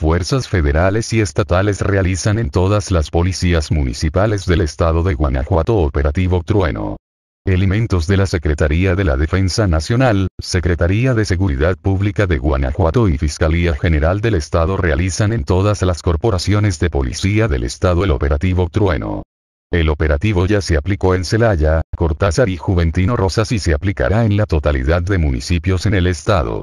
fuerzas federales y estatales realizan en todas las policías municipales del estado de Guanajuato Operativo Trueno. Elementos de la Secretaría de la Defensa Nacional, Secretaría de Seguridad Pública de Guanajuato y Fiscalía General del Estado realizan en todas las corporaciones de policía del Estado el operativo Trueno. El operativo ya se aplicó en Celaya, Cortázar y Juventino Rosas y se aplicará en la totalidad de municipios en el Estado.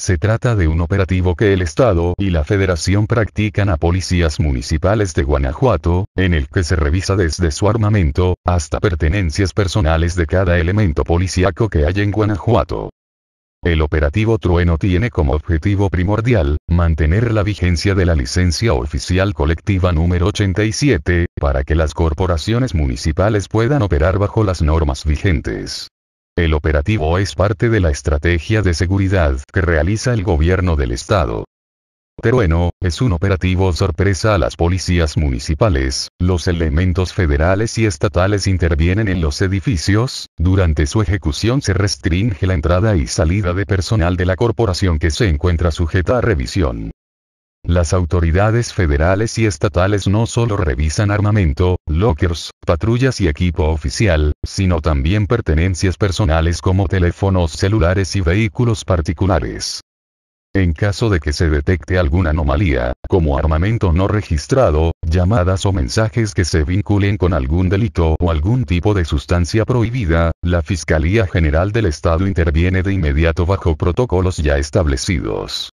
Se trata de un operativo que el Estado y la Federación practican a policías municipales de Guanajuato, en el que se revisa desde su armamento, hasta pertenencias personales de cada elemento policíaco que hay en Guanajuato. El operativo Trueno tiene como objetivo primordial, mantener la vigencia de la licencia oficial colectiva número 87, para que las corporaciones municipales puedan operar bajo las normas vigentes. El operativo es parte de la estrategia de seguridad que realiza el gobierno del estado. Pero bueno, es un operativo sorpresa a las policías municipales, los elementos federales y estatales intervienen en los edificios, durante su ejecución se restringe la entrada y salida de personal de la corporación que se encuentra sujeta a revisión. Las autoridades federales y estatales no solo revisan armamento, lockers, patrullas y equipo oficial, sino también pertenencias personales como teléfonos celulares y vehículos particulares. En caso de que se detecte alguna anomalía, como armamento no registrado, llamadas o mensajes que se vinculen con algún delito o algún tipo de sustancia prohibida, la Fiscalía General del Estado interviene de inmediato bajo protocolos ya establecidos.